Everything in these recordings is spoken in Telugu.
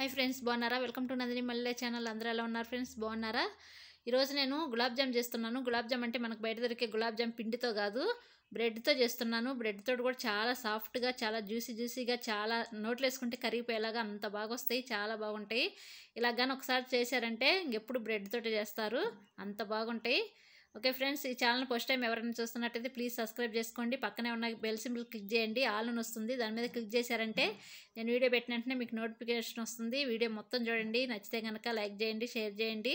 హాయ్ ఫ్రెండ్స్ బాగున్నారా welcome to Nandini Malle channel అందరూ ఎలా ఉన్నారు ఫ్రెండ్స్ బాగున్నారా ఈరోజు నేను గులాబ్ జామ్ చేస్తున్నాను గులాబ్ జామ్ అంటే మనకు బయట దొరికే గులాబ్ జామ్ పిండితో కాదు బ్రెడ్తో చేస్తున్నాను బ్రెడ్ తోటి కూడా చాలా సాఫ్ట్గా చాలా జ్యూసీ జ్యూసీగా చాలా నోట్లు వేసుకుంటే కరిగిపోయేలాగా అంత బాగా వస్తాయి చాలా బాగుంటాయి ఇలా కానీ ఒకసారి చేశారంటే ఇంకెప్పుడు బ్రెడ్ తోటి చేస్తారు అంత బాగుంటాయి ఓకే ఫ్రెండ్స్ ఈ ఛానల్ ఫస్ట్ టైం ఎవరైనా చూస్తున్నట్టయితే ప్లీజ్ సబ్స్క్రైబ్ చేసుకోండి పక్కనే ఉన్న బెల్ సింబుల్ క్లిక్ చేయండి ఆల్ అని వస్తుంది దాని మీద క్లిక్ చేశారంటే నేను వీడియో పెట్టిన వెంటనే మీకు నోటిఫికేషన్ వస్తుంది వీడియో మొత్తం చూడండి నచ్చితే కనుక లైక్ చేయండి షేర్ చేయండి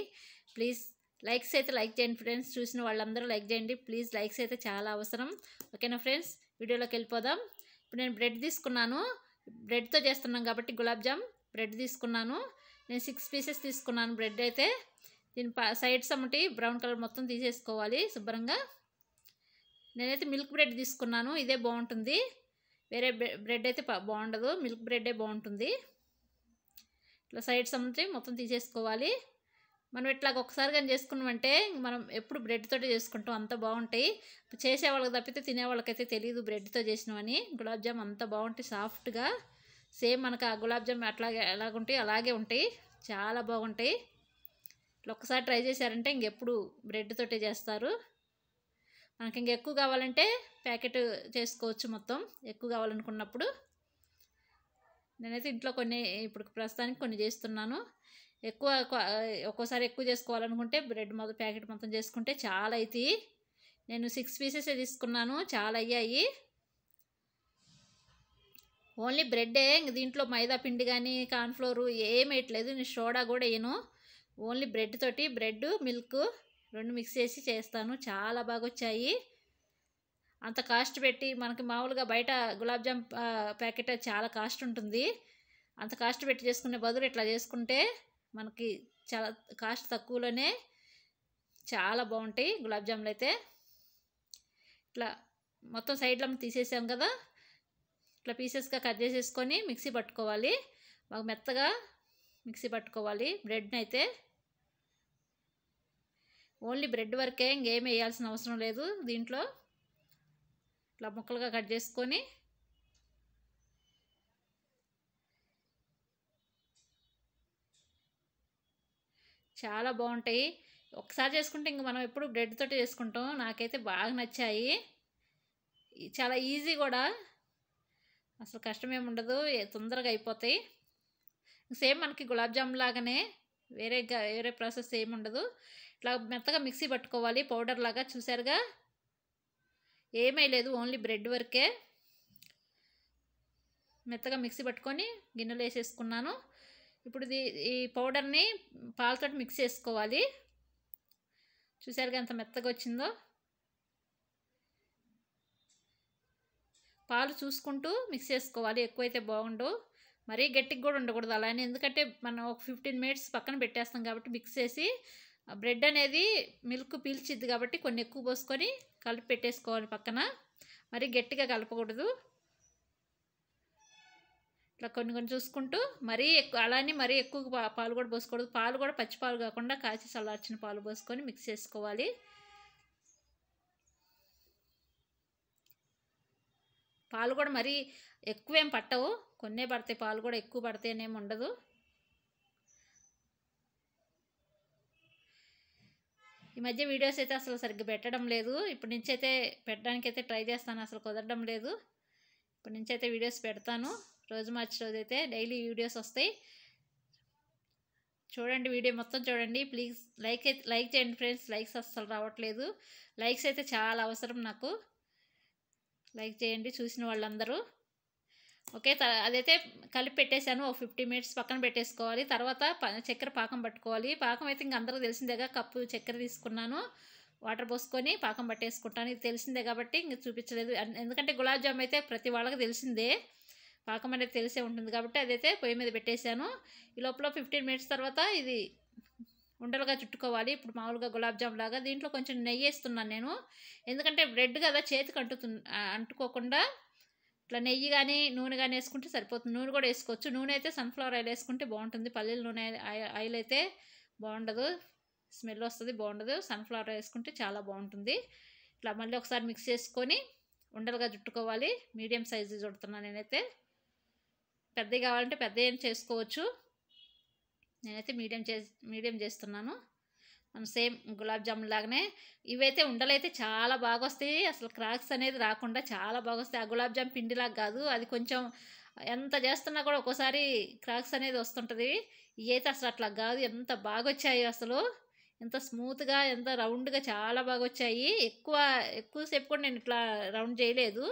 ప్లీజ్ లైక్స్ అయితే లైక్ చేయండి ఫ్రెండ్స్ చూసిన వాళ్ళందరూ లైక్ చేయండి ప్లీజ్ లైక్స్ అయితే చాలా అవసరం ఓకేనా ఫ్రెండ్స్ వీడియోలోకి వెళ్ళిపోదాం ఇప్పుడు నేను బ్రెడ్ తీసుకున్నాను బ్రెడ్తో చేస్తున్నాం కాబట్టి గులాబ్ జామ్ బ్రెడ్ తీసుకున్నాను నేను సిక్స్ పీసెస్ తీసుకున్నాను బ్రెడ్ అయితే దీని సైడ్స్ అమ్మటి బ్రౌన్ కలర్ మొత్తం తీసేసుకోవాలి శుభ్రంగా నేనైతే మిల్క్ బ్రెడ్ తీసుకున్నాను ఇదే బాగుంటుంది వేరే బ్రెడ్ అయితే బాగుండదు మిల్క్ బ్రెడ్డే బాగుంటుంది ఇట్లా సైడ్స్ అమ్మటి మొత్తం తీసేసుకోవాలి మనం ఇట్లాగ ఒకసారి కానీ చేసుకున్నామంటే మనం ఎప్పుడు బ్రెడ్తో చేసుకుంటాం అంత బాగుంటాయి చేసే వాళ్ళకి తప్పితే తినే వాళ్ళకైతే తెలియదు బ్రెడ్తో చేసినవని గులాబ్ జామ్ అంత బాగుంటాయి సాఫ్ట్గా సేమ్ మనకు ఆ గులాబ్ జామ్ అట్లాగే ఎలాగుంటాయి అలాగే ఉంటాయి చాలా బాగుంటాయి ఇట్లా ఒక్కసారి ట్రై చేశారంటే ఇంకెప్పుడు బ్రెడ్ తోటే చేస్తారు మనకి ఇంక ఎక్కువ కావాలంటే ప్యాకెట్ చేసుకోవచ్చు మొత్తం ఎక్కువ కావాలనుకున్నప్పుడు నేనైతే ఇంట్లో కొన్ని ఇప్పుడు ప్రస్తుతానికి కొన్ని చేస్తున్నాను ఎక్కువ ఒక్కోసారి ఎక్కువ చేసుకోవాలనుకుంటే బ్రెడ్ మొత్తం ప్యాకెట్ మొత్తం చేసుకుంటే చాలా అవుతాయి నేను సిక్స్ పీసెస్ తీసుకున్నాను చాలా అయ్యాయి ఓన్లీ బ్రెడ్డే ఇంక దీంట్లో మైదా పిండి కానీ కార్న్ఫ్లోరు ఏం వేయట్లేదు నేను సోడా కూడా వేయను ఓన్లీ బ్రెడ్ తోటి బ్రెడ్ మిల్క్ రెండు మిక్స్ చేసి చేస్తాను చాలా బాగా వచ్చాయి అంత కాస్ట్ పెట్టి మనకి మామూలుగా బయట గులాబ్ జామ్ ప్యాకెట్ చాలా కాస్ట్ ఉంటుంది అంత కాస్ట్ పెట్టి చేసుకునే బదులు ఇట్లా చేసుకుంటే మనకి చాలా కాస్ట్ తక్కువలోనే చాలా బాగుంటాయి గులాబ్ జాములు అయితే ఇట్లా మొత్తం సైడ్లో తీసేసాం కదా ఇట్లా పీసెస్గా కట్ చేసేసుకొని మిక్సీ పట్టుకోవాలి మాకు మెత్తగా మిక్సీ పట్టుకోవాలి బ్రెడ్ని అయితే ఓన్లీ బ్రెడ్ వరకే ఇంకేమి వేయాల్సిన అవసరం లేదు దీంట్లో ఇట్లా ముక్కలుగా కట్ చేసుకొని చాలా బాగుంటాయి ఒకసారి చేసుకుంటే ఇంక మనం ఎప్పుడు బ్రెడ్ తోటి చేసుకుంటాం నాకైతే బాగా నచ్చాయి చాలా ఈజీ కూడా అసలు కష్టమేమి ఉండదు తొందరగా అయిపోతాయి సేమ్ మనకి గులాబ్ జామ్ లాగానే వేరే వేరే ప్రాసెస్ ఏముండదు ఇట్లా మెత్తగా మిక్సీ పట్టుకోవాలి పౌడర్ లాగా చూసారుగా ఏమీ లేదు ఓన్లీ బ్రెడ్ వరకే మెత్తగా మిక్సీ పట్టుకొని గిన్నెలు వేసేసుకున్నాను ఇప్పుడు ఈ పౌడర్ని పాలతో మిక్స్ చేసుకోవాలి చూసారుగా ఎంత మెత్తగా వచ్చిందో పాలు చూసుకుంటూ మిక్స్ చేసుకోవాలి ఎక్కువైతే బాగుండు మరీ గట్టికి కూడా ఉండకూడదు అలానే ఎందుకంటే మనం ఒక ఫిఫ్టీన్ మినిట్స్ పక్కన పెట్టేస్తాం కాబట్టి మిక్స్ చేసి బ్రెడ్ అనేది మిల్క్ పీల్చిద్ది కాబట్టి కొన్ని ఎక్కువ పోసుకొని కలిపి పెట్టేసుకోవాలి పక్కన మరీ గట్టిగా కలపకూడదు ఇట్లా కొన్ని కొన్ని చూసుకుంటూ మరీ ఎక్కువ అలానే మరీ ఎక్కువ పాలు కూడా పోసుకూడదు పాలు కూడా పచ్చి పాలు కాకుండా కాచి చల్లార్చిన పాలు పోసుకొని మిక్స్ చేసుకోవాలి పాలు కూడా మరీ ఎక్కువేం పట్టవు కొన్నే పడతాయి పాలు కూడా ఎక్కువ పడతాయనేమి ఉండదు ఈ మధ్య వీడియోస్ అయితే అసలు సరిగ్గా పెట్టడం లేదు ఇప్పటి నుంచి అయితే పెట్టడానికి అయితే ట్రై చేస్తాను అసలు కుదరడం లేదు ఇప్పటి నుంచి అయితే వీడియోస్ పెడతాను రోజు మార్చి రోజు అయితే డైలీ వీడియోస్ వస్తాయి చూడండి వీడియో మొత్తం చూడండి ప్లీజ్ లైక్ అయితే లైక్ చేయండి ఫ్రెండ్స్ లైక్స్ అస్సలు రావట్లేదు లైక్స్ అయితే చాలా అవసరం నాకు లైక్ చేయండి చూసిన వాళ్ళందరూ ఓకే అదైతే కలిపి పెట్టేశాను ఒక ఫిఫ్టీ మినిట్స్ పక్కన పెట్టేసుకోవాలి తర్వాత చక్కెర పాకం పట్టుకోవాలి పాకం అయితే ఇంక అందరూ తెలిసిందేగా కప్పు చక్కెర తీసుకున్నాను వాటర్ పోసుకొని పాకం పట్టేసుకుంటాను ఇది తెలిసిందే కాబట్టి ఇంక చూపించలేదు ఎందుకంటే గులాబ్ జామ్ అయితే ప్రతి వాళ్ళకి తెలిసిందే పాకం అనేది తెలిసే ఉంటుంది కాబట్టి అదైతే పొయ్యి మీద పెట్టేశాను ఈ లోపల ఫిఫ్టీన్ మినిట్స్ తర్వాత ఇది ఉండలుగా చుట్టుకోవాలి ఇప్పుడు మామూలుగా గులాబ్ జామ్ లాగా దీంట్లో కొంచెం నెయ్యి వేస్తున్నాను నేను ఎందుకంటే బ్రెడ్ కదా చేతికి అంటుతు అంటుకోకుండా ఇట్లా నెయ్యి కానీ నూనె కానీ వేసుకుంటే సరిపోతుంది నూనె కూడా వేసుకోవచ్చు నూనె అయితే సన్ఫ్లవర్ ఆయిల్ వేసుకుంటే బాగుంటుంది పల్లీల నూనె ఆయిల్ అయితే బాగుండదు స్మెల్ వస్తుంది బాగుండదు సన్ఫ్లవర్ వేసుకుంటే చాలా బాగుంటుంది ఇట్లా మళ్ళీ ఒకసారి మిక్స్ చేసుకొని ఉండలుగా చుట్టుకోవాలి మీడియం సైజు చుడుతున్నాను నేనైతే పెద్దవి కావాలంటే పెద్ద ఏం చేసుకోవచ్చు నేనైతే మీడియం చే మీడియం చేస్తున్నాను మనం సేమ్ గులాబ్ జామున్ లాగానే ఇవైతే ఉండలైతే చాలా బాగా వస్తాయి అసలు క్రాక్స్ అనేది రాకుండా చాలా బాగా వస్తాయి ఆ గులాబ్ జామ్ పిండిలాగా కాదు అది కొంచెం ఎంత చేస్తున్నా కూడా ఒక్కోసారి క్రాక్స్ అనేది వస్తుంటుంది ఇవైతే అసలు అట్లా కాదు ఎంత బాగా వచ్చాయి అసలు ఎంత స్మూత్గా ఎంత రౌండ్గా చాలా బాగా వచ్చాయి ఎక్కువ ఎక్కువసేపు కూడా నేను ఇట్లా రౌండ్ చేయలేదు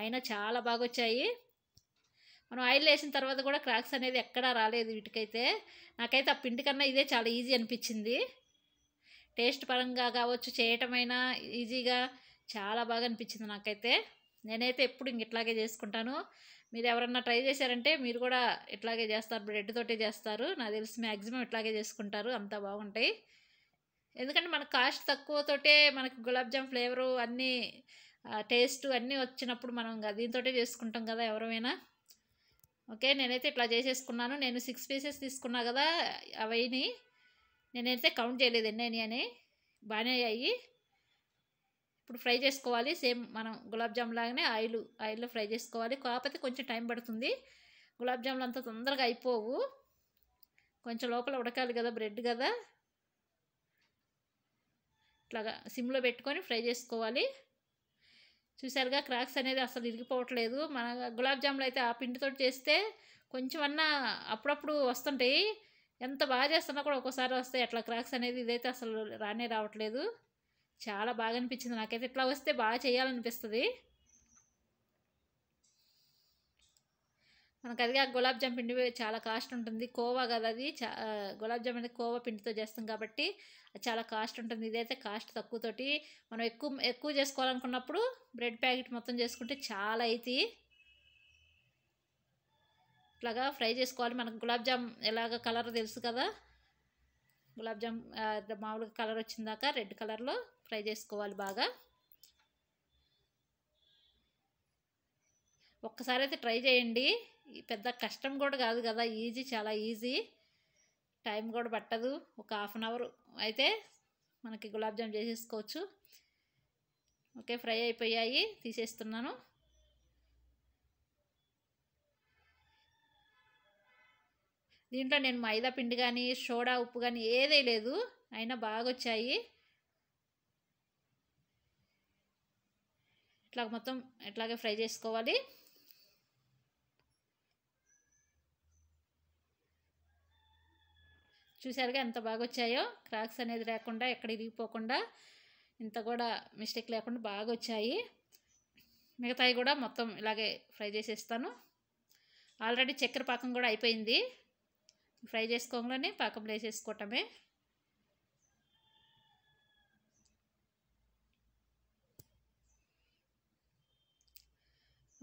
అయినా చాలా బాగా వచ్చాయి మనం ఆయిల్ వేసిన తర్వాత కూడా క్రాక్స్ అనేది ఎక్కడా రాలేదు వీటికైతే నాకైతే ఆ పిండి కన్నా ఇదే చాలా ఈజీ అనిపించింది టేస్ట్ పరంగా కావచ్చు చేయటమైనా ఈజీగా చాలా బాగా అనిపించింది నాకైతే నేనైతే ఎప్పుడు ఇంక ఇట్లాగే చేసుకుంటాను మీరు ఎవరన్నా ట్రై చేశారంటే మీరు కూడా ఇట్లాగే చేస్తారు బ్రెడ్ తోటే చేస్తారు నాకు తెలిసి మ్యాక్సిమం ఇట్లాగే చేసుకుంటారు అంతా బాగుంటాయి ఎందుకంటే మనకు కాస్ట్ తక్కువతోటే మనకు గులాబ్ జామ్ ఫ్లేవరు అన్నీ టేస్ట్ అన్నీ వచ్చినప్పుడు మనం దీంతో చేసుకుంటాం కదా ఎవరైనా ఓకే నేనైతే ఇట్లా చేసేసుకున్నాను నేను సిక్స్ పీసెస్ తీసుకున్నా కదా అవన్నీ నేనైతే కౌంట్ చేయలేదు ఎన్నైనా అని బాగానే అయ్యాయి ఇప్పుడు ఫ్రై చేసుకోవాలి సేమ్ మనం గులాబ్ జామ్ లాగానే ఆయిల్ ఆయిల్లో ఫ్రై చేసుకోవాలి కాకపోతే కొంచెం టైం పడుతుంది గులాబ్ జాములు అంత తొందరగా అయిపోవు కొంచెం లోపల ఉడకాలి కదా బ్రెడ్ కదా ఇట్లాగా సిమ్లో పెట్టుకొని ఫ్రై చేసుకోవాలి చూసారుగా క్రాక్స్ అనేది అసలు ఇరిగిపోవట్లేదు మన గులాబ్ జాములు అయితే ఆ పిండితో చేస్తే కొంచెం అన్నా అప్పుడప్పుడు వస్తుంటాయి ఎంత బాగా చేస్తున్నా కూడా ఒక్కోసారి వస్తాయి అట్లా క్రాక్స్ అనేది ఇదైతే అసలు రానే రావట్లేదు చాలా బాగా అనిపించింది నాకైతే ఇట్లా వస్తే బాగా చేయాలనిపిస్తుంది మనకు అది ఆ గులాబ్ జామ్ పిండి చాలా కాస్ట్ ఉంటుంది కోవా కదా అది గులాబ్ జామ్ అనేది కోవా పిండితో చేస్తాం కాబట్టి చాలా కాస్ట్ ఉంటుంది ఇదైతే కాస్ట్ తక్కువతోటి మనం ఎక్కువ ఎక్కువ చేసుకోవాలనుకున్నప్పుడు బ్రెడ్ ప్యాకెట్ మొత్తం చేసుకుంటే చాలా అయితే ఇట్లాగా ఫ్రై చేసుకోవాలి మనకు గులాబ్ జామ్ ఎలాగ కలర్ తెలుసు కదా గులాబ్ జామ్ మామూలుగా కలర్ వచ్చిందాక రెడ్ కలర్లో ఫ్రై చేసుకోవాలి బాగా ఒక్కసారి అయితే ట్రై చేయండి పెద్ద కష్టం కూడా కాదు కదా ఈజీ చాలా ఈజీ టైం కూడా పట్టదు ఒక హాఫ్ అన్ అవర్ అయితే మనకి గులాబ్ జామ్ చేసేసుకోవచ్చు ఓకే ఫ్రై అయిపోయాయి తీసేస్తున్నాను దీంట్లో నేను మైదా పిండి కానీ సోడా ఉప్పు కానీ ఏదే లేదు అయినా బాగా వచ్చాయి ఇట్లా మొత్తం ఇట్లాగే ఫ్రై చేసుకోవాలి చూసారుగా ఎంత బాగా వచ్చాయో క్రాక్స్ అనేది లేకుండా ఎక్కడ ఇరిగిపోకుండా ఇంత కూడా మిస్టేక్ లేకుండా బాగా వచ్చాయి మిగతాయి కూడా మొత్తం ఇలాగే ఫ్రై చేసేస్తాను ఆల్రెడీ చక్కెర పాకం కూడా అయిపోయింది ఫ్రై చేసుకోగానే పాకం వేసేసుకోవటమే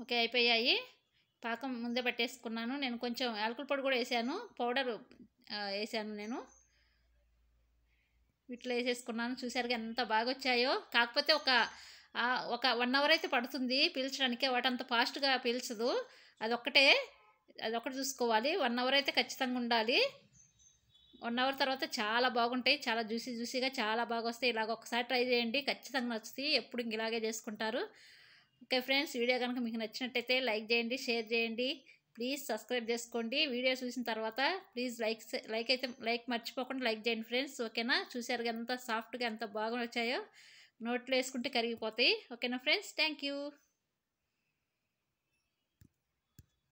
ఓకే అయిపోయాయి పాకం ముందే పట్టేసుకున్నాను నేను కొంచెం యాలకుల పొడి కూడా వేసాను పౌడర్ వేసాను నేను ఇట్లా వేసేసుకున్నాను చూసారుగా ఎంత బాగా వచ్చాయో కాకపోతే ఒక ఒక వన్ అవర్ అయితే పడుతుంది పీల్చడానికి వాటి అంత ఫాస్ట్గా పీల్చదు అదొక్కటే అదొకటి చూసుకోవాలి వన్ అవర్ అయితే ఖచ్చితంగా ఉండాలి వన్ అవర్ తర్వాత చాలా బాగుంటాయి చాలా జ్యూసీ జ్యూసీగా చాలా బాగా వస్తాయి ఇలాగ ఒకసారి ట్రై చేయండి ఖచ్చితంగా నచ్చుతాయి ఎప్పుడు ఇంక ఇలాగే చేసుకుంటారు ఓకే ఫ్రెండ్స్ వీడియో కనుక మీకు నచ్చినట్టయితే లైక్ చేయండి షేర్ చేయండి ప్లీజ్ సబ్స్క్రైబ్ చేసుకోండి వీడియో చూసిన తర్వాత ప్లీజ్ లైక్ లైక్ అయితే లైక్ మర్చిపోకుండా లైక్ చేయండి ఫ్రెండ్స్ ఓకేనా చూసారు ఎంత సాఫ్ట్గా ఎంత బాగా వచ్చాయో నోట్లో వేసుకుంటే కరిగిపోతాయి ఓకేనా ఫ్రెండ్స్ థ్యాంక్